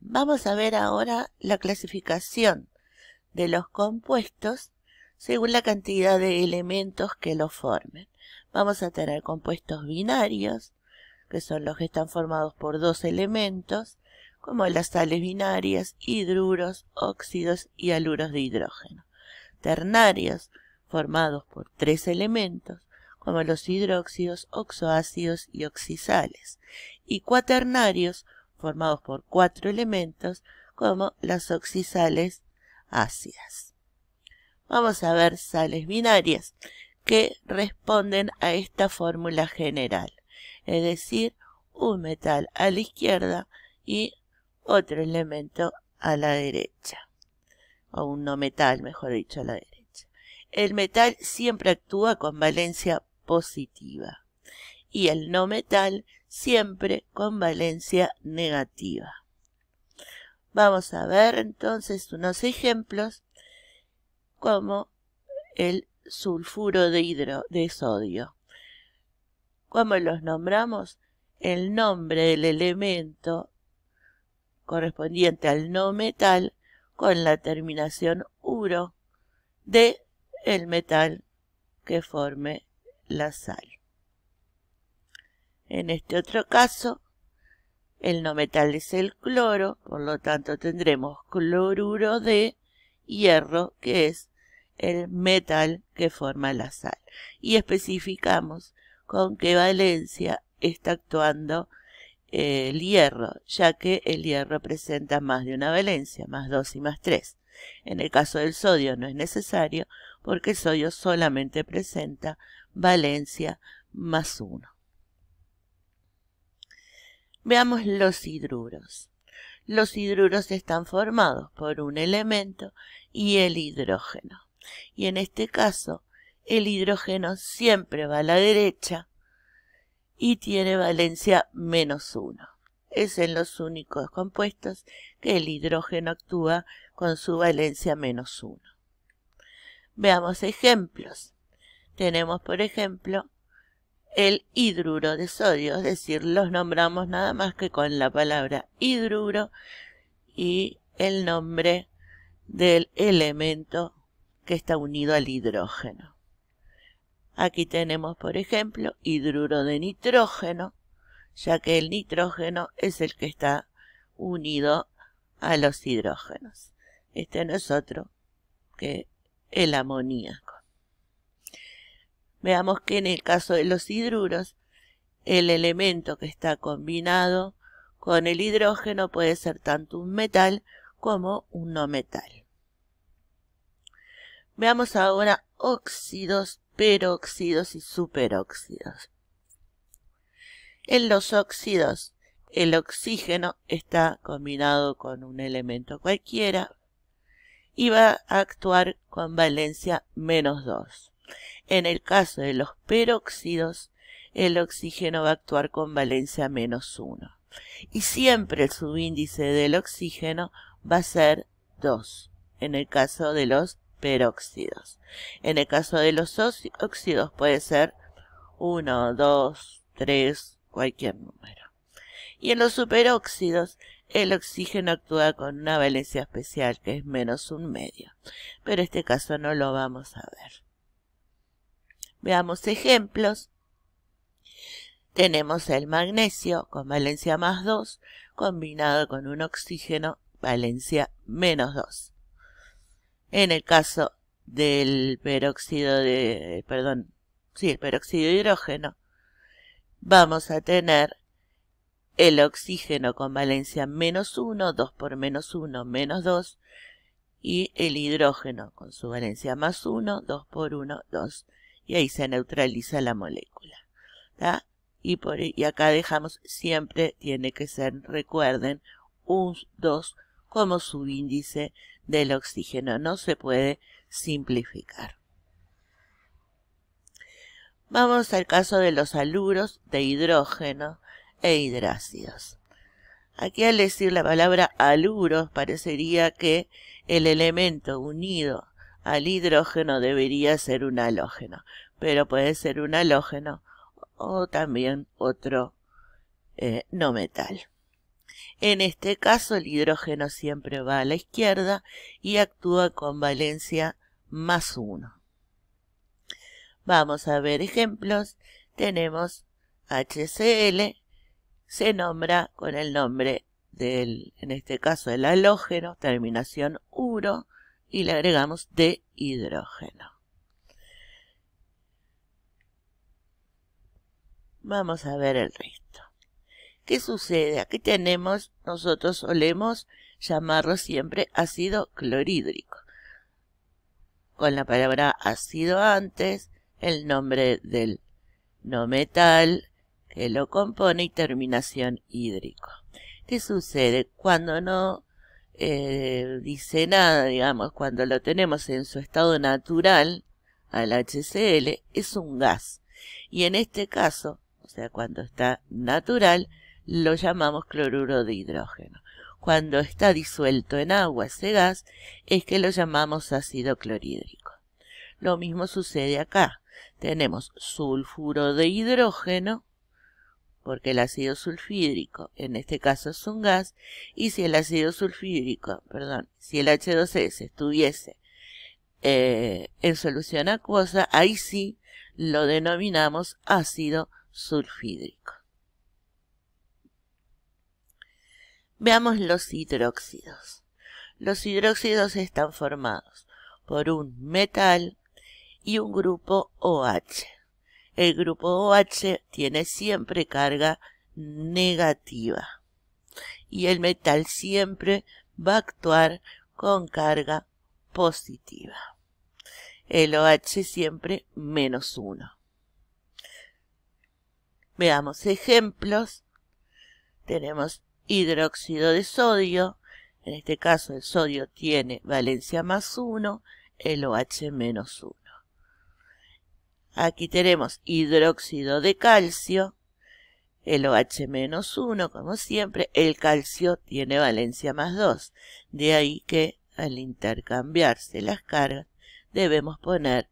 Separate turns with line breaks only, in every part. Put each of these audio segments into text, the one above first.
Vamos a ver ahora la clasificación de los compuestos según la cantidad de elementos que los formen. Vamos a tener compuestos binarios, que son los que están formados por dos elementos, como las sales binarias, hidruros, óxidos y aluros de hidrógeno. Ternarios, formados por tres elementos, como los hidróxidos, oxoácidos y oxisales. Y cuaternarios, formados por cuatro elementos como las oxisales ácidas. Vamos a ver sales binarias que responden a esta fórmula general, es decir, un metal a la izquierda y otro elemento a la derecha, o un no metal, mejor dicho, a la derecha. El metal siempre actúa con valencia positiva y el no metal siempre con valencia negativa. Vamos a ver entonces unos ejemplos como el sulfuro de, hidro, de sodio. ¿Cómo los nombramos? El nombre del elemento correspondiente al no metal con la terminación uro de el metal que forme la sal. En este otro caso, el no metal es el cloro, por lo tanto tendremos cloruro de hierro, que es el metal que forma la sal. Y especificamos con qué valencia está actuando eh, el hierro, ya que el hierro presenta más de una valencia, más 2 y más 3. En el caso del sodio no es necesario porque el sodio solamente presenta valencia más 1. Veamos los hidruros. Los hidruros están formados por un elemento y el hidrógeno. Y en este caso, el hidrógeno siempre va a la derecha y tiene valencia menos uno. Es en los únicos compuestos que el hidrógeno actúa con su valencia menos uno. Veamos ejemplos. Tenemos, por ejemplo, el hidruro de sodio, es decir, los nombramos nada más que con la palabra hidruro y el nombre del elemento que está unido al hidrógeno. Aquí tenemos, por ejemplo, hidruro de nitrógeno, ya que el nitrógeno es el que está unido a los hidrógenos. Este no es otro que el amoníaco. Veamos que en el caso de los hidruros, el elemento que está combinado con el hidrógeno puede ser tanto un metal como un no metal. Veamos ahora óxidos, peróxidos y superóxidos. En los óxidos, el oxígeno está combinado con un elemento cualquiera y va a actuar con valencia menos 2. En el caso de los peróxidos, el oxígeno va a actuar con valencia menos 1. Y siempre el subíndice del oxígeno va a ser 2, en el caso de los peróxidos. En el caso de los óxidos puede ser 1, 2, 3, cualquier número. Y en los superóxidos, el oxígeno actúa con una valencia especial que es menos un medio. Pero este caso no lo vamos a ver. Veamos ejemplos. Tenemos el magnesio con valencia más 2 combinado con un oxígeno valencia menos 2. En el caso del peróxido de, perdón, sí, el peróxido de hidrógeno, vamos a tener el oxígeno con valencia menos 1, 2 por menos 1, menos 2, y el hidrógeno con su valencia más 1, 2 por 1, 2 y ahí se neutraliza la molécula. Y, por, e, y acá dejamos, siempre tiene que ser, recuerden, un 2 como subíndice del oxígeno. No se puede simplificar. Vamos al caso de los aluros de hidrógeno e hidrácidos. Aquí al decir la palabra aluros parecería que el elemento unido al hidrógeno debería ser un halógeno, pero puede ser un halógeno o también otro eh, no metal. En este caso el hidrógeno siempre va a la izquierda y actúa con valencia más 1. Vamos a ver ejemplos. Tenemos HCl, se nombra con el nombre del, en este caso el halógeno, terminación uro, y le agregamos de hidrógeno. Vamos a ver el resto. ¿Qué sucede? Aquí tenemos, nosotros solemos llamarlo siempre ácido clorhídrico. Con la palabra ácido antes, el nombre del no metal que lo compone y terminación hídrico. ¿Qué sucede? Cuando no eh, dice nada, digamos, cuando lo tenemos en su estado natural, al HCl, es un gas. Y en este caso, o sea, cuando está natural, lo llamamos cloruro de hidrógeno. Cuando está disuelto en agua ese gas, es que lo llamamos ácido clorhídrico. Lo mismo sucede acá. Tenemos sulfuro de hidrógeno, porque el ácido sulfídrico, en este caso es un gas, y si el ácido sulfídrico, perdón, si el H2S estuviese eh, en solución acuosa, ahí sí lo denominamos ácido sulfídrico. Veamos los hidróxidos. Los hidróxidos están formados por un metal y un grupo OH el grupo OH tiene siempre carga negativa y el metal siempre va a actuar con carga positiva. El OH siempre menos uno. Veamos ejemplos. Tenemos hidróxido de sodio. En este caso el sodio tiene valencia más 1, el OH menos 1. Aquí tenemos hidróxido de calcio, el OH-1 como siempre, el calcio tiene valencia más 2, de ahí que al intercambiarse las cargas debemos poner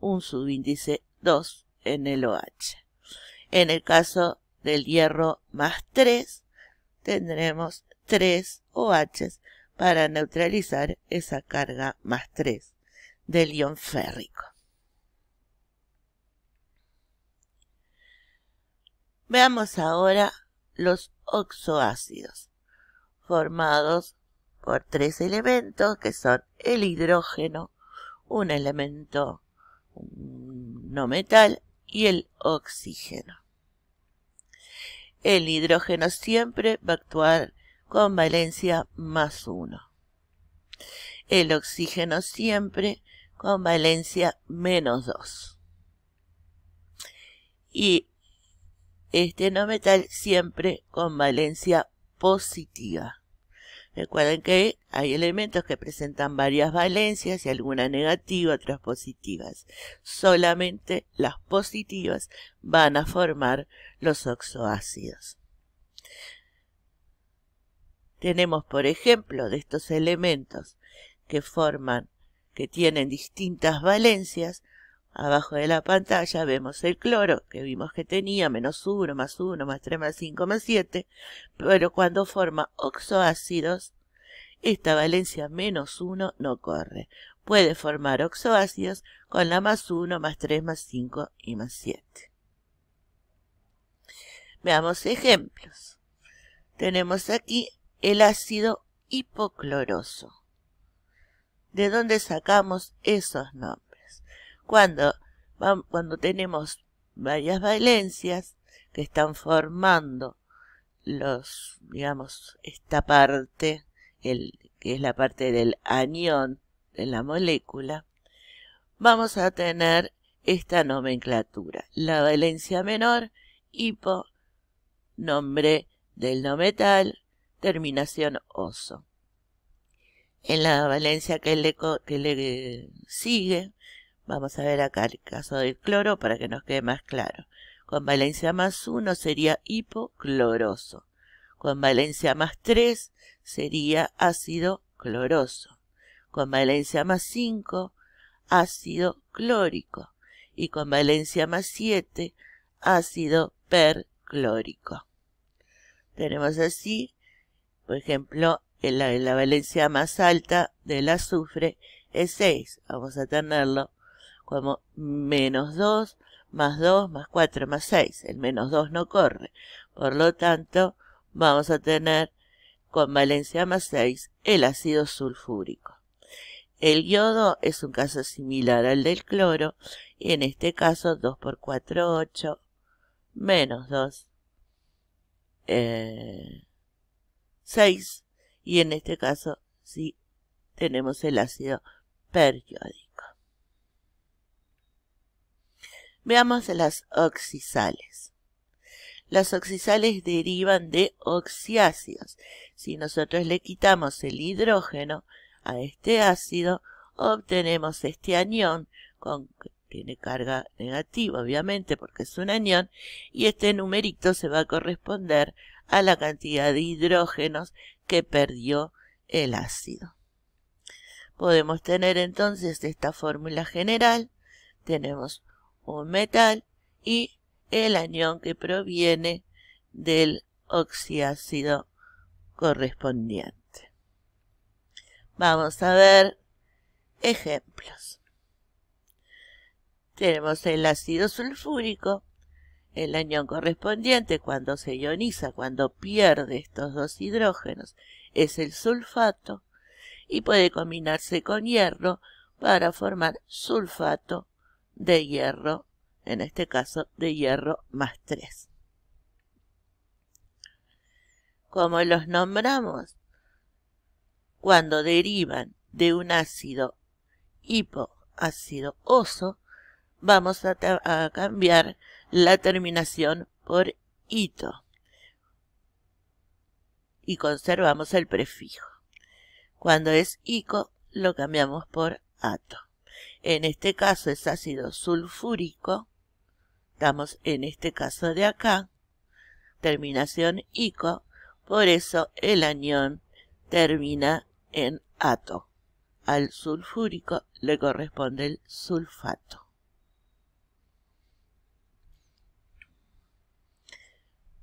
un subíndice 2 en el OH. En el caso del hierro más 3 tendremos 3 OH para neutralizar esa carga más 3 del ion férrico. Veamos ahora los oxoácidos, formados por tres elementos que son el hidrógeno, un elemento mm, no metal y el oxígeno. El hidrógeno siempre va a actuar con valencia más uno. El oxígeno siempre con valencia menos 2. Y este no metal siempre con valencia positiva. Recuerden que hay elementos que presentan varias valencias y algunas negativas, otras positivas. Solamente las positivas van a formar los oxoácidos. Tenemos, por ejemplo, de estos elementos que forman, que tienen distintas valencias, Abajo de la pantalla vemos el cloro, que vimos que tenía menos 1, más 1, más 3, más 5, más 7, pero cuando forma oxoácidos, esta valencia menos 1 no corre. Puede formar oxoácidos con la más 1, más 3, más 5 y más 7. Veamos ejemplos. Tenemos aquí el ácido hipocloroso. ¿De dónde sacamos esos nombres? cuando, cuando tenemos varias valencias que están formando los, digamos, esta parte, el, que es la parte del anión de la molécula, vamos a tener esta nomenclatura. La valencia menor, hipo, nombre del no metal, terminación oso. En la valencia que le, que le sigue Vamos a ver acá el caso del cloro para que nos quede más claro. Con valencia más 1 sería hipocloroso. Con valencia más 3 sería ácido cloroso. Con valencia más 5, ácido clórico. Y con valencia más 7, ácido perclórico. Tenemos así, por ejemplo, la, la valencia más alta del azufre es 6. Vamos a tenerlo como menos 2 más 2 más 4 más 6. El menos 2 no corre. Por lo tanto, vamos a tener con valencia más 6 el ácido sulfúrico. El yodo es un caso similar al del cloro, y en este caso 2 por 4, 8, menos 2, eh, 6, y en este caso sí tenemos el ácido periódico. Veamos las oxisales. Las oxisales derivan de oxiácidos. Si nosotros le quitamos el hidrógeno a este ácido, obtenemos este anión con tiene carga negativa, obviamente, porque es un anión, y este numerito se va a corresponder a la cantidad de hidrógenos que perdió el ácido. Podemos tener entonces esta fórmula general. Tenemos un metal y el anión que proviene del oxiácido correspondiente. Vamos a ver ejemplos. Tenemos el ácido sulfúrico, el anión correspondiente cuando se ioniza, cuando pierde estos dos hidrógenos, es el sulfato y puede combinarse con hierro para formar sulfato de hierro, en este caso de hierro más 3. ¿Cómo los nombramos? Cuando derivan de un ácido hipoácido oso, vamos a, cambiar la terminación por hito y conservamos el prefijo. Cuando es ico, lo cambiamos por ato en este caso es ácido sulfúrico, estamos en este caso de acá, terminación ico, por eso el anión termina en ato. Al sulfúrico le corresponde el sulfato.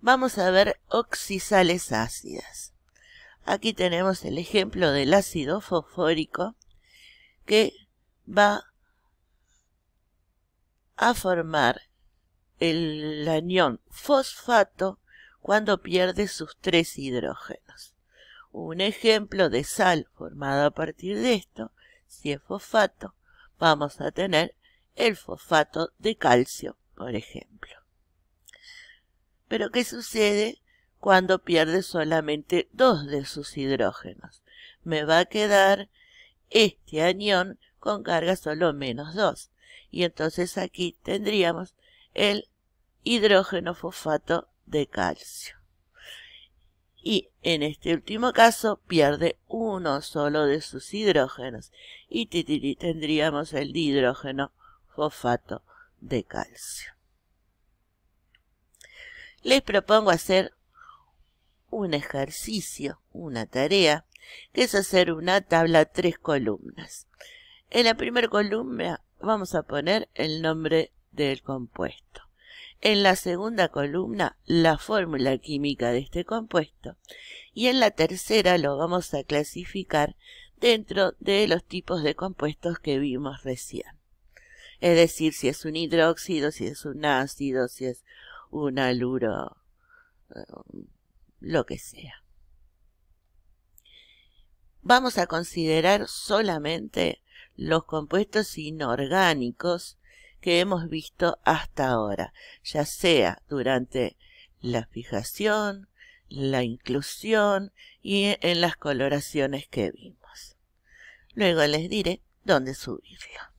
Vamos a ver oxisales ácidas. Aquí tenemos el ejemplo del ácido fosfórico que va a formar el anión fosfato cuando pierde sus tres hidrógenos. Un ejemplo de sal formada a partir de esto, si es fosfato, vamos a tener el fosfato de calcio, por ejemplo. Pero ¿qué sucede cuando pierde solamente dos de sus hidrógenos? Me va a quedar este anión con carga solo menos 2. Y entonces aquí tendríamos el hidrógeno fosfato de calcio. Y en este último caso pierde uno solo de sus hidrógenos. Y tendríamos el hidrógeno fosfato de calcio. Les propongo hacer un ejercicio, una tarea, que es hacer una tabla tres columnas. En la primera columna vamos a poner el nombre del compuesto. En la segunda columna, la fórmula química de este compuesto. Y en la tercera lo vamos a clasificar dentro de los tipos de compuestos que vimos recién. Es decir, si es un hidróxido, si es un ácido, si es un aluro, eh, lo que sea. Vamos a considerar solamente los compuestos inorgánicos que hemos visto hasta ahora, ya sea durante la fijación, la inclusión y en las coloraciones que vimos. Luego les diré dónde subirlo.